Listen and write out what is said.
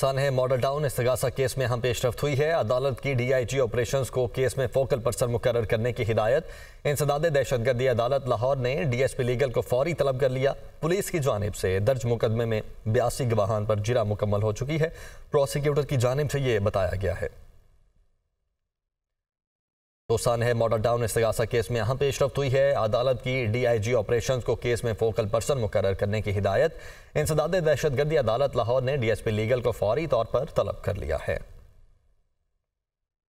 सानहे Model Town इस्तगासा case में हम पेशरफ हुई है अदालत की डीआईजी ऑपरेशंस को केस में फोकल पर्सन मुकर करने की हिदायत इंसदाद दहशतगर्दी अदालत लाहौर ने डीएसपी लीगल को फौरी तलब कर लिया पुलिस की जानब से दर्ज मुकदमे में बयासी गवाहान पर जिरा मुकम्मल हो चुकी है प्रोसिक्यूटर की जानब से ये बताया गया है दोसान है मॉडल टाउन इसगासा केस में अहम पेशरफ हुई है अदालत की डी आई जी ऑपरेशन को केस में फोकल पर्सन मुकर करने की हिदायत इंसदाद दहशतगर्दी अदालत लाहौर ने डी एस पी लीगल को फौरी तौर पर तलब कर लिया है